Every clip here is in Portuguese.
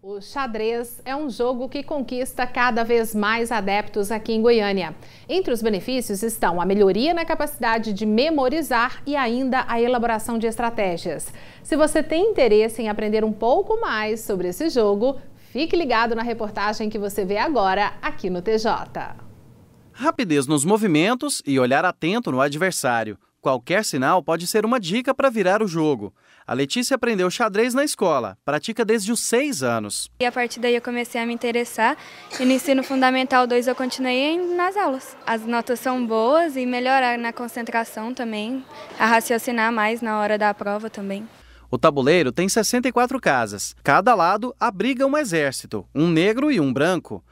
O xadrez é um jogo que conquista cada vez mais adeptos aqui em Goiânia. Entre os benefícios estão a melhoria na capacidade de memorizar e ainda a elaboração de estratégias. Se você tem interesse em aprender um pouco mais sobre esse jogo, fique ligado na reportagem que você vê agora aqui no TJ. Rapidez nos movimentos e olhar atento no adversário. Qualquer sinal pode ser uma dica para virar o jogo. A Letícia aprendeu xadrez na escola, pratica desde os seis anos. E a partir daí eu comecei a me interessar e no ensino fundamental 2 eu continuei nas aulas. As notas são boas e melhorar na concentração também, a raciocinar mais na hora da prova também. O tabuleiro tem 64 casas. Cada lado abriga um exército, um negro e um branco.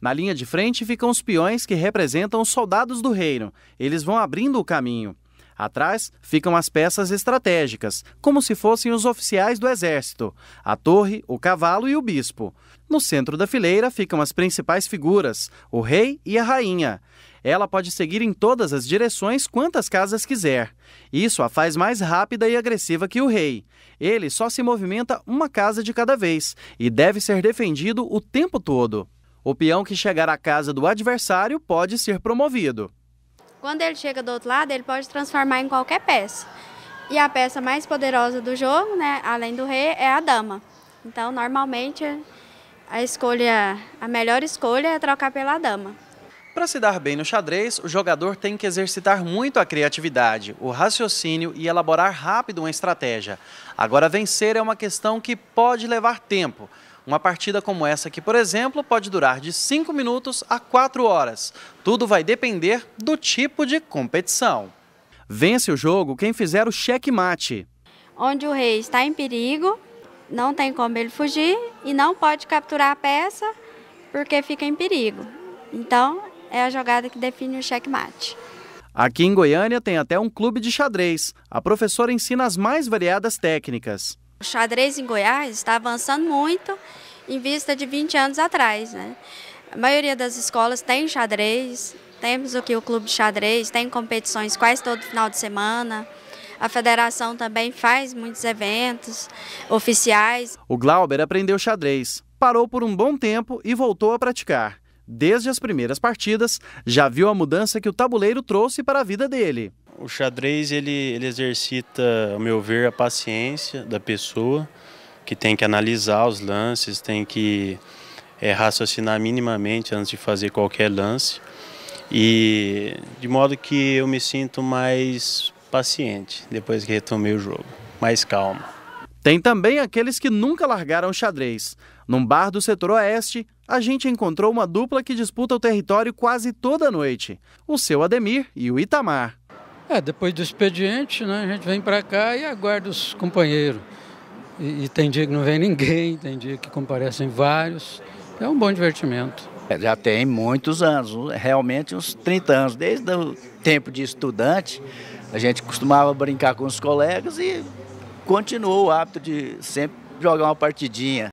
Na linha de frente ficam os peões que representam os soldados do reino. Eles vão abrindo o caminho. Atrás ficam as peças estratégicas, como se fossem os oficiais do exército: a torre, o cavalo e o bispo. No centro da fileira ficam as principais figuras: o rei e a rainha. Ela pode seguir em todas as direções quantas casas quiser. Isso a faz mais rápida e agressiva que o rei. Ele só se movimenta uma casa de cada vez e deve ser defendido o tempo todo. O peão que chegar à casa do adversário pode ser promovido. Quando ele chega do outro lado, ele pode transformar em qualquer peça. E a peça mais poderosa do jogo, né, além do rei, é a dama. Então, normalmente, a escolha, a melhor escolha é trocar pela dama. Para se dar bem no xadrez, o jogador tem que exercitar muito a criatividade, o raciocínio e elaborar rápido uma estratégia. Agora, vencer é uma questão que pode levar tempo. Uma partida como essa aqui, por exemplo, pode durar de 5 minutos a 4 horas. Tudo vai depender do tipo de competição. Vence o jogo quem fizer o checkmate. Onde o rei está em perigo, não tem como ele fugir e não pode capturar a peça porque fica em perigo. Então, é a jogada que define o checkmate. Aqui em Goiânia tem até um clube de xadrez. A professora ensina as mais variadas técnicas. O xadrez em Goiás está avançando muito em vista de 20 anos atrás. Né? A maioria das escolas tem xadrez, temos aqui o clube de xadrez, tem competições quase todo final de semana. A federação também faz muitos eventos oficiais. O Glauber aprendeu xadrez, parou por um bom tempo e voltou a praticar. Desde as primeiras partidas, já viu a mudança que o tabuleiro trouxe para a vida dele o xadrez ele, ele exercita, ao meu ver, a paciência da pessoa, que tem que analisar os lances, tem que é, raciocinar minimamente antes de fazer qualquer lance. E de modo que eu me sinto mais paciente depois que retomei o jogo, mais calmo. Tem também aqueles que nunca largaram o xadrez. Num bar do setor oeste, a gente encontrou uma dupla que disputa o território quase toda noite: o seu Ademir e o Itamar. É, depois do expediente, né, a gente vem para cá e aguarda os companheiros. E, e, tem dia que não vem ninguém, tem dia que comparecem vários. É um bom divertimento. É, já tem muitos anos, realmente uns 30 anos. Desde o tempo de estudante, a gente costumava brincar com os colegas e continuou o hábito de sempre jogar uma partidinha.